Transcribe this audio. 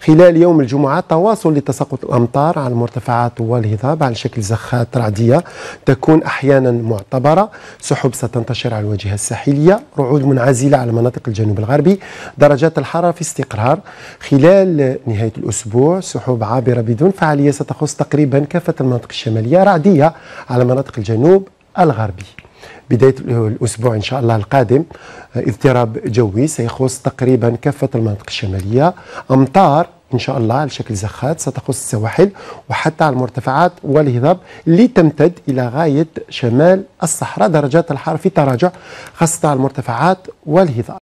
خلال يوم الجمعة تواصل لتساقط الأمطار على المرتفعات والهضاب على شكل زخات رعدية تكون أحيانا معتبرة سحب ستنتشر على الواجهة الساحلية رعود منعزلة على مناطق الجنوب الغربي درجات الحرارة في استقرار خلال نهاية الأسبوع سحب عابرة بدون فعالية ستخص تقريبا كافة المناطق الشمالية رعدية على مناطق الجنوب الغربي بداية الأسبوع إن شاء الله القادم آه، اضطراب جوي سيخص تقريبا كافة المناطق الشمالية أمطار إن شاء الله على شكل زخات ستخص السواحل وحتى على المرتفعات والهضاب اللي تمتد إلى غاية شمال الصحراء درجات الحرارة في تراجع خاصة على المرتفعات والهضاب